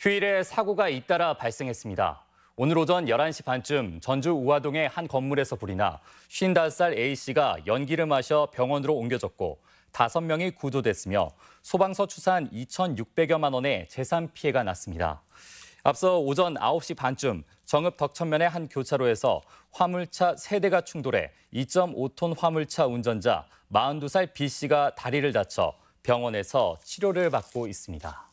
휴일에 사고가 잇따라 발생했습니다. 오늘 오전 11시 반쯤 전주 우화동의 한 건물에서 불이 나 55살 A씨가 연기를 마셔 병원으로 옮겨졌고 5명이 구조됐으며 소방서 추산 2,600여만 원의 재산 피해가 났습니다. 앞서 오전 9시 반쯤 정읍 덕천면의 한 교차로에서 화물차 3대가 충돌해 2.5톤 화물차 운전자 42살 B씨가 다리를 다쳐 병원에서 치료를 받고 있습니다.